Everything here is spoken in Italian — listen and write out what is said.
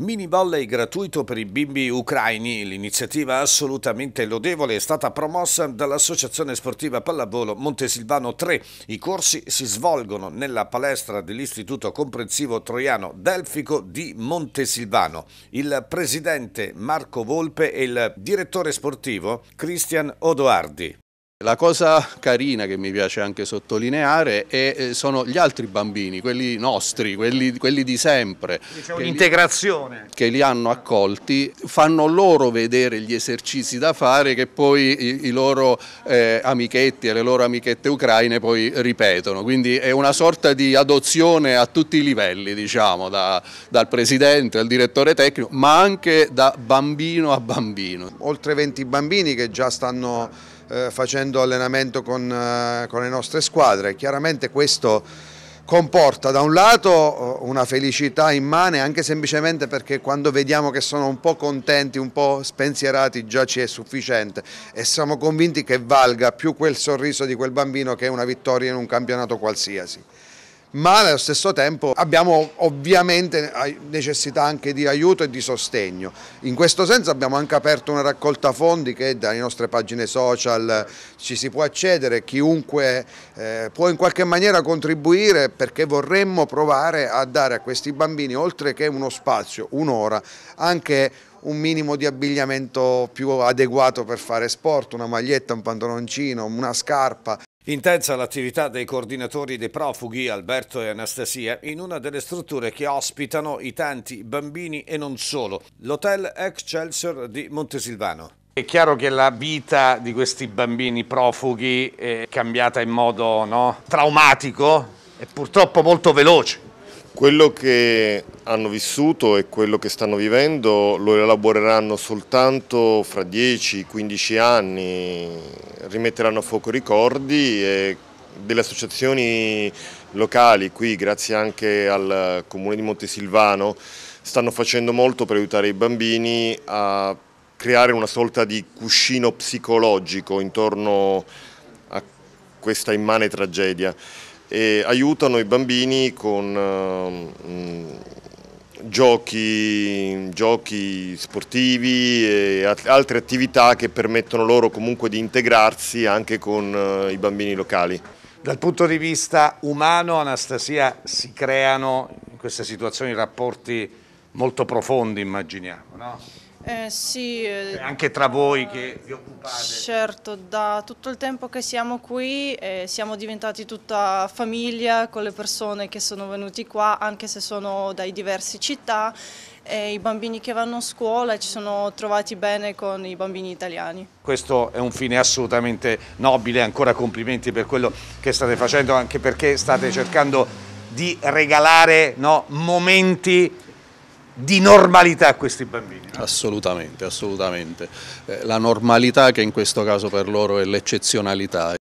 Mini volley gratuito per i bimbi ucraini, l'iniziativa assolutamente lodevole è stata promossa dall'Associazione Sportiva Pallavolo Montesilvano 3. I corsi si svolgono nella palestra dell'Istituto Comprensivo Troiano Delfico di Montesilvano. Il presidente Marco Volpe e il direttore sportivo Cristian Odoardi. La cosa carina che mi piace anche sottolineare è, eh, sono gli altri bambini, quelli nostri, quelli, quelli di sempre. C'è un'integrazione. Che li hanno accolti, fanno loro vedere gli esercizi da fare che poi i, i loro eh, amichetti e le loro amichette ucraine poi ripetono. Quindi è una sorta di adozione a tutti i livelli, diciamo, da, dal presidente al direttore tecnico, ma anche da bambino a bambino. Oltre 20 bambini che già stanno eh, facendo allenamento con, eh, con le nostre squadre. Chiaramente questo comporta da un lato eh, una felicità immane anche semplicemente perché quando vediamo che sono un po' contenti, un po' spensierati già ci è sufficiente e siamo convinti che valga più quel sorriso di quel bambino che una vittoria in un campionato qualsiasi ma allo stesso tempo abbiamo ovviamente necessità anche di aiuto e di sostegno. In questo senso abbiamo anche aperto una raccolta fondi che dalle nostre pagine social eh, ci si può accedere, chiunque eh, può in qualche maniera contribuire perché vorremmo provare a dare a questi bambini, oltre che uno spazio, un'ora, anche un minimo di abbigliamento più adeguato per fare sport, una maglietta, un pantaloncino, una scarpa, Intensa l'attività dei coordinatori dei profughi Alberto e Anastasia in una delle strutture che ospitano i tanti bambini e non solo, l'hotel Excelsior di Montesilvano. È chiaro che la vita di questi bambini profughi è cambiata in modo no, traumatico e purtroppo molto veloce. Quello che hanno vissuto e quello che stanno vivendo lo elaboreranno soltanto fra 10-15 anni, rimetteranno a fuoco i ricordi e delle associazioni locali qui, grazie anche al comune di Montesilvano, stanno facendo molto per aiutare i bambini a creare una sorta di cuscino psicologico intorno a questa immane tragedia e aiutano i bambini con ehm, giochi, giochi sportivi e altre attività che permettono loro comunque di integrarsi anche con eh, i bambini locali. Dal punto di vista umano, Anastasia, si creano in queste situazioni rapporti molto profondi, immaginiamo, no? Eh, sì. Eh, cioè, anche tra voi che vi occupate. Certo, da tutto il tempo che siamo qui eh, siamo diventati tutta famiglia con le persone che sono venuti qua, anche se sono dai diversi città. E I bambini che vanno a scuola ci sono trovati bene con i bambini italiani. Questo è un fine assolutamente nobile, ancora complimenti per quello che state facendo, anche perché state cercando di regalare no, momenti di normalità a questi bambini. No? Assolutamente, assolutamente. Eh, la normalità che in questo caso per loro è l'eccezionalità.